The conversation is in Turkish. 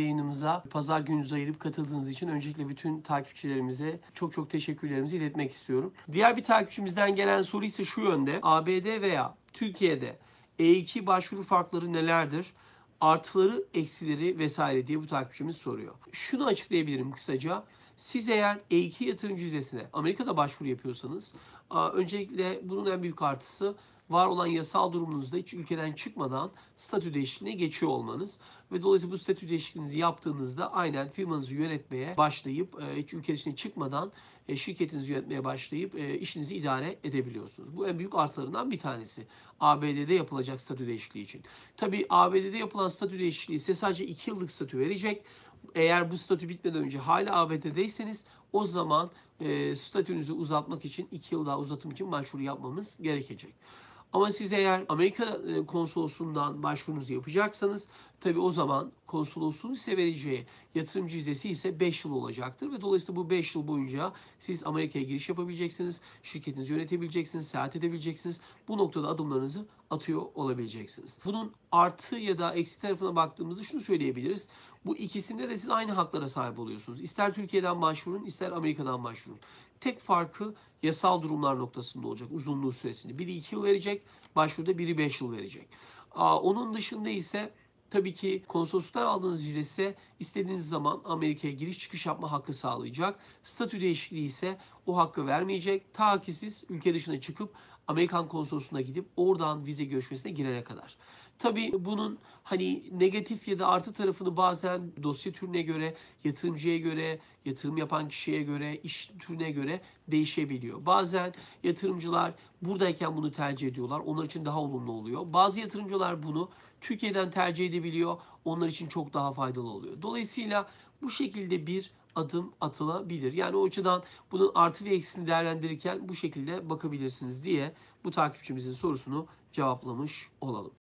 yayınımıza pazar gününüzü ayırıp katıldığınız için öncelikle bütün takipçilerimize çok çok teşekkürlerimizi iletmek istiyorum. Diğer bir takipçimizden gelen soru ise şu yönde. ABD veya Türkiye'de E2 başvuru farkları nelerdir? Artıları, eksileri vesaire diye bu takipçimiz soruyor. Şunu açıklayabilirim kısaca. Siz eğer E2 yatırımcı vizesine Amerika'da başvuru yapıyorsanız öncelikle bunun en büyük artısı var olan yasal durumunuzda hiç ülkeden çıkmadan statü değişikliğine geçiyor olmanız ve dolayısıyla bu statü değişikliğinizi yaptığınızda aynen firmanızı yönetmeye başlayıp e, hiç ülke dışına çıkmadan e, şirketinizi yönetmeye başlayıp e, işinizi idare edebiliyorsunuz. Bu en büyük artılarından bir tanesi. ABD'de yapılacak statü değişikliği için. Tabii ABD'de yapılan statü değişikliği size sadece 2 yıllık statü verecek. Eğer bu statü bitmeden önce hala ABD'deyseniz o zaman e, statünüzü uzatmak için 2 yıl daha uzatım için başvuru yapmamız gerekecek. Ama siz eğer Amerika e, konsolosundan başvurunuzu yapacaksanız tabi o zaman konsolosunun size vereceği yatırım vizesi ise 5 yıl olacaktır ve dolayısıyla bu 5 yıl boyunca siz Amerika'ya giriş yapabileceksiniz, şirketinizi yönetebileceksiniz, seyahat edebileceksiniz. Bu noktada adımlarınızı atıyor olabileceksiniz. Bunun artı ya da eksi tarafına baktığımızda şunu söyleyebiliriz. Bu ikisinde de siz aynı haklara sahip oluyorsunuz. İster Türkiye'den başvurun, ister Amerika'dan başvurun. Tek farkı yasal durumlar noktasında olacak uzunluğu süresini. Biri 2 yıl verecek, başvuruda biri 5 yıl verecek. Aa, onun dışında ise tabii ki konsolosluktan aldığınız vize ise istediğiniz zaman Amerika'ya giriş çıkış yapma hakkı sağlayacak. Statü değişikliği ise bu hakkı vermeyecek. Ta ki siz ülke dışına çıkıp Amerikan konsolosluğuna gidip oradan vize görüşmesine girene kadar. Tabii bunun hani negatif ya da artı tarafını bazen dosya türüne göre, yatırımcıya göre, yatırım yapan kişiye göre, iş türüne göre değişebiliyor. Bazen yatırımcılar buradayken bunu tercih ediyorlar. Onlar için daha olumlu oluyor. Bazı yatırımcılar bunu Türkiye'den tercih edebiliyor onlar için çok daha faydalı oluyor. Dolayısıyla bu şekilde bir adım atılabilir. Yani o açıdan bunun artı ve eksini değerlendirirken bu şekilde bakabilirsiniz diye bu takipçimizin sorusunu cevaplamış olalım.